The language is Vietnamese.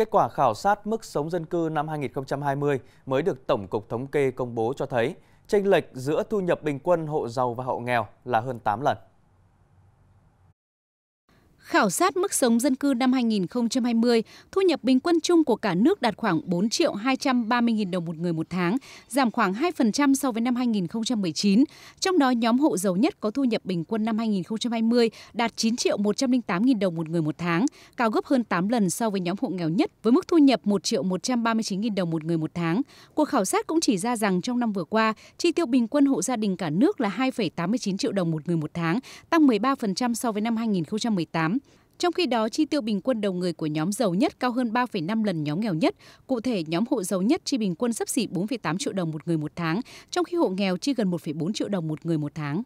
Kết quả khảo sát mức sống dân cư năm 2020 mới được Tổng cục Thống kê công bố cho thấy, chênh lệch giữa thu nhập bình quân hộ giàu và hộ nghèo là hơn 8 lần. Khảo sát mức sống dân cư năm 2020, thu nhập bình quân chung của cả nước đạt khoảng 4 triệu 230 nghìn đồng một người một tháng, giảm khoảng 2% so với năm 2019. Trong đó, nhóm hộ giàu nhất có thu nhập bình quân năm 2020 đạt 9 triệu 108 nghìn đồng một người một tháng, cao gấp hơn 8 lần so với nhóm hộ nghèo nhất với mức thu nhập 1 triệu 139 nghìn đồng một người một tháng. Cuộc khảo sát cũng chỉ ra rằng trong năm vừa qua, chi tiêu bình quân hộ gia đình cả nước là 2,89 triệu đồng một người một tháng, tăng 13% so với năm 2018. Trong khi đó, chi tiêu bình quân đầu người của nhóm giàu nhất cao hơn 3,5 lần nhóm nghèo nhất. Cụ thể, nhóm hộ giàu nhất chi bình quân sấp xỉ 4,8 triệu đồng một người một tháng, trong khi hộ nghèo chi gần 1,4 triệu đồng một người một tháng.